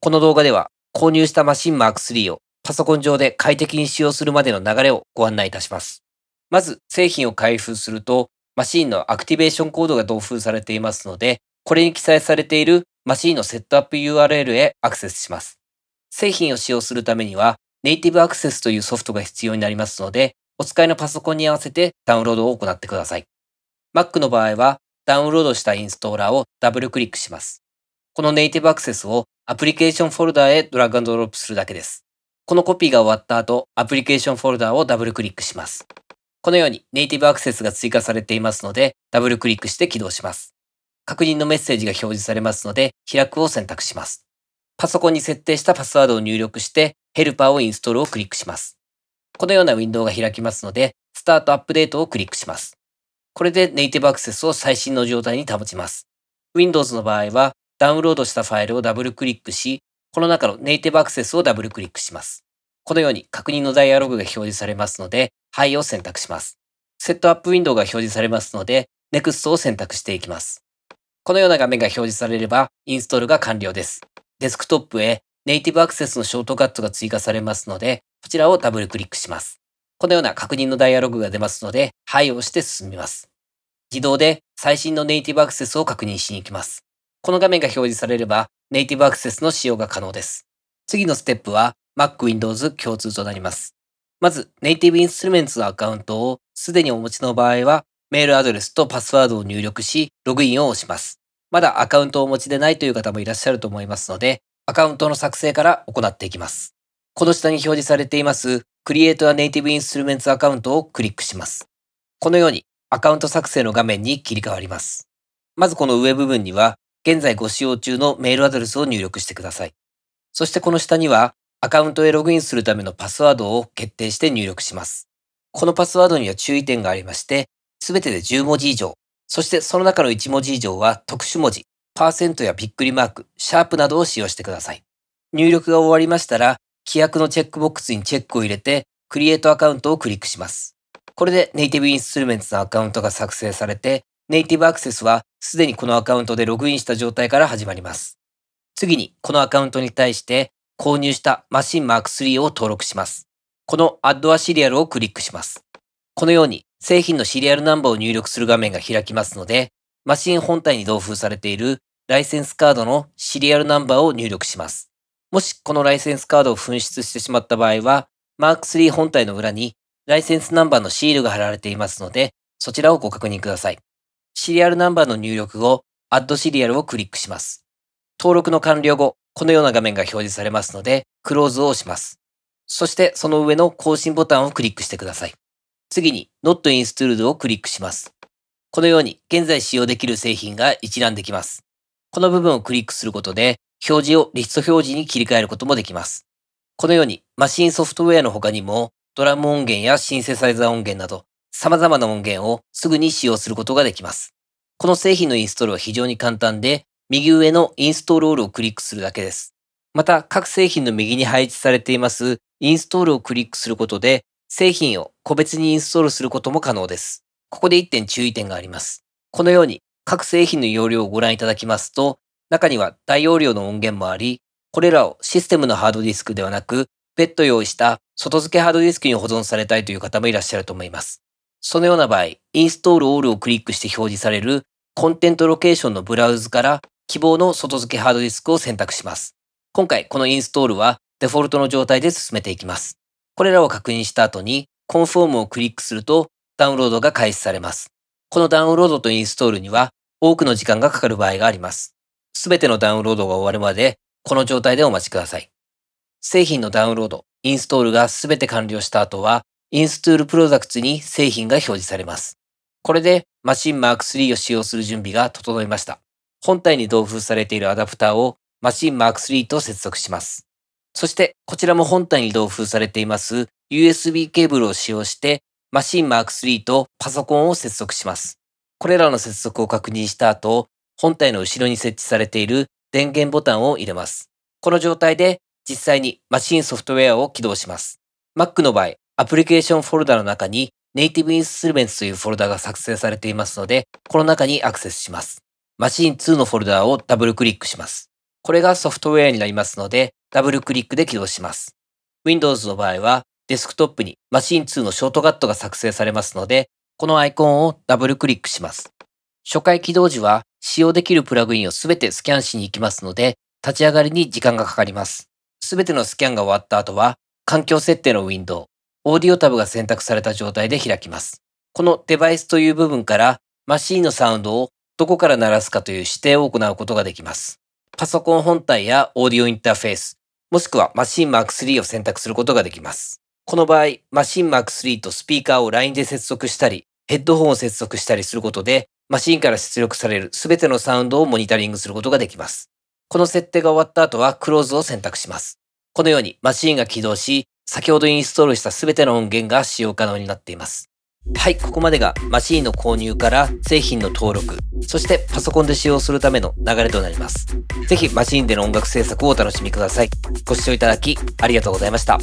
この動画では購入したマシンマーク3をパソコン上で快適に使用するまでの流れをご案内いたします。まず製品を開封するとマシンのアクティベーションコードが同封されていますので、これに記載されているマシンのセットアップ URL へアクセスします。製品を使用するためにはネイティブアクセスというソフトが必要になりますので、お使いのパソコンに合わせてダウンロードを行ってください。Mac の場合はダウンロードしたインストーラーをダブルクリックします。このネイティブアクセスをアプリケーションフォルダへドラッグドロップするだけです。このコピーが終わった後、アプリケーションフォルダをダブルクリックします。このようにネイティブアクセスが追加されていますので、ダブルクリックして起動します。確認のメッセージが表示されますので、開くを選択します。パソコンに設定したパスワードを入力して、ヘルパーをインストールをクリックします。このようなウィンドウが開きますので、スタートアップデートをクリックします。これでネイティブアクセスを最新の状態に保ちます。Windows の場合は、ダウンロードしたファイルをダブルクリックし、この中のネイティブアクセスをダブルクリックします。このように確認のダイアログが表示されますので、はいを選択します。セットアップウィンドウが表示されますので、NEXT を選択していきます。このような画面が表示されれば、インストールが完了です。デスクトップへネイティブアクセスのショートカットが追加されますので、こちらをダブルクリックします。このような確認のダイアログが出ますので、はいを押して進みます。自動で最新のネイティブアクセスを確認しに行きます。この画面が表示されれば、ネイティブアクセスの使用が可能です。次のステップは、Mac Windows 共通となります。まず、ネイティブインストゥルメンツのアカウントをすでにお持ちの場合は、メールアドレスとパスワードを入力し、ログインを押します。まだアカウントをお持ちでないという方もいらっしゃると思いますので、アカウントの作成から行っていきます。この下に表示されています、Create a Native Instruments アカウントをクリックします。このようにアカウント作成の画面に切り替わります。まずこの上部分には、現在ご使用中のメールアドレスを入力してください。そしてこの下には、アカウントへログインするためのパスワードを決定して入力します。このパスワードには注意点がありまして、すべてで10文字以上、そしてその中の1文字以上は特殊文字、パーセントやびっくりマーク、シャープなどを使用してください。入力が終わりましたら、規約のチェックボックスにチェックを入れて、クリエイトアカウントをクリックします。これでネイティブインストゥルメンツのアカウントが作成されて、ネイティブアクセスはすでにこのアカウントでログインした状態から始まります。次にこのアカウントに対して購入したマシン Mark3 を登録します。この Add a Serial をクリックします。このように製品のシリアルナンバーを入力する画面が開きますので、マシン本体に同封されているライセンスカードのシリアルナンバーを入力します。もしこのライセンスカードを紛失してしまった場合は、Mark3 本体の裏にライセンスナンバーのシールが貼られていますので、そちらをご確認ください。シリアルナンバーの入力後、アッドシリアルをクリックします。登録の完了後、このような画面が表示されますので、クローズを押します。そして、その上の更新ボタンをクリックしてください。次に、Not Installed をクリックします。このように、現在使用できる製品が一覧できます。この部分をクリックすることで、表示をリスト表示に切り替えることもできます。このように、マシンソフトウェアの他にも、ドラム音源やシンセサイザー音源など、様々な音源をすぐに使用することができます。この製品のインストールは非常に簡単で、右上のインストールオールをクリックするだけです。また、各製品の右に配置されていますインストールをクリックすることで、製品を個別にインストールすることも可能です。ここで1点注意点があります。このように、各製品の容量をご覧いただきますと、中には大容量の音源もあり、これらをシステムのハードディスクではなく、別途用意した外付けハードディスクに保存されたいという方もいらっしゃると思います。そのような場合、インストールオールをクリックして表示されるコンテントロケーションのブラウズから希望の外付けハードディスクを選択します。今回このインストールはデフォルトの状態で進めていきます。これらを確認した後にコンフォームをクリックするとダウンロードが開始されます。このダウンロードとインストールには多くの時間がかかる場合があります。すべてのダウンロードが終わるまでこの状態でお待ちください。製品のダウンロード、インストールがすべて完了した後は、インストールプロダクツに製品が表示されます。これでマシン m ーク3を使用する準備が整いました。本体に同封されているアダプターをマシン m ーク3と接続します。そして、こちらも本体に同封されています USB ケーブルを使用して、マシン m ーク3とパソコンを接続します。これらの接続を確認した後、本体の後ろに設置されている電源ボタンを入れます。この状態で実際にマシンソフトウェアを起動します。Mac の場合、アプリケーションフォルダの中にネイティブインストゥルメンツというフォルダが作成されていますので、この中にアクセスします。マシン2のフォルダをダブルクリックします。これがソフトウェアになりますので、ダブルクリックで起動します。Windows の場合は、デスクトップにマシン2のショートカットが作成されますので、このアイコンをダブルクリックします。初回起動時は、使用できるプラグインをすべてスキャンしに行きますので、立ち上がりに時間がかかります。すべてのスキャンが終わった後は、環境設定のウィンドウ、オーディオタブが選択された状態で開きます。このデバイスという部分から、マシーンのサウンドをどこから鳴らすかという指定を行うことができます。パソコン本体やオーディオインターフェース、もしくはマシン Mark3 を選択することができます。この場合、マシン Mark3 とスピーカーを LINE で接続したり、ヘッドホンを接続したりすることで、マシンから出力されるすべてのサウンドをモニタリングすることができます。この設定が終わった後はクローズを選択します。このようにマシンが起動し、先ほどインストールした全ての音源が使用可能になっています。はい、ここまでがマシンの購入から製品の登録、そしてパソコンで使用するための流れとなります。ぜひマシンでの音楽制作をお楽しみください。ご視聴いただきありがとうございました。